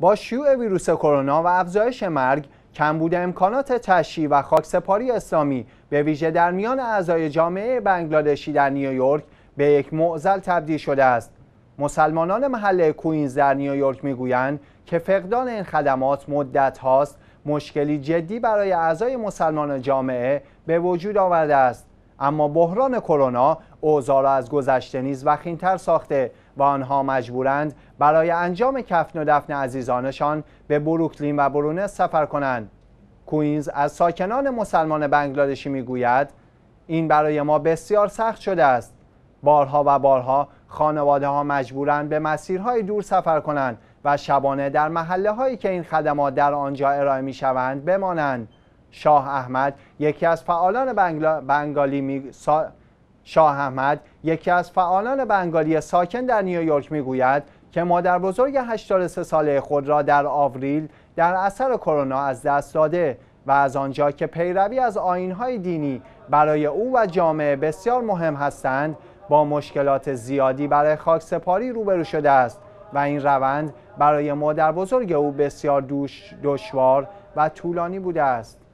با شیوع ویروس کرونا و افزایش مرگ کمبود امکانات تشی و خاکسپاری اسلامی به ویژه در میان اعضای جامعه بنگلادشی در نیویورک به یک معضل تبدیل شده است مسلمانان محله کوینز در نیویورک میگویند که فقدان این خدمات مدت هاست مشکلی جدی برای اعضای مسلمان جامعه به وجود آورده است اما بحران کرونا اوضاع را از گذشته نیز وخیمتر ساخته و آنها مجبورند برای انجام کفن و دفن عزیزانشان به بروکلین و برونس سفر کنند کوینز از ساکنان مسلمان بنگلادشی میگوید این برای ما بسیار سخت شده است بارها و بارها خانواده ها مجبورند به مسیرهای دور سفر کنند و شبانه در محله هایی که این خدمات در آنجا ارائه می شوند بمانند شاه احمد یکی از فعالان بنگالی می... شاه احمد یکی از فعالان بنگالی ساکن در نیویورک میگوید که مادر بزرگ 83 ساله خود را در آوریل در اثر کرونا از دست داده و از آنجا که پیروی از آینهای دینی برای او و جامعه بسیار مهم هستند با مشکلات زیادی برای خاک سپاری روبرو شده است و این روند برای مادر بزرگ او بسیار دشوار و طولانی بوده است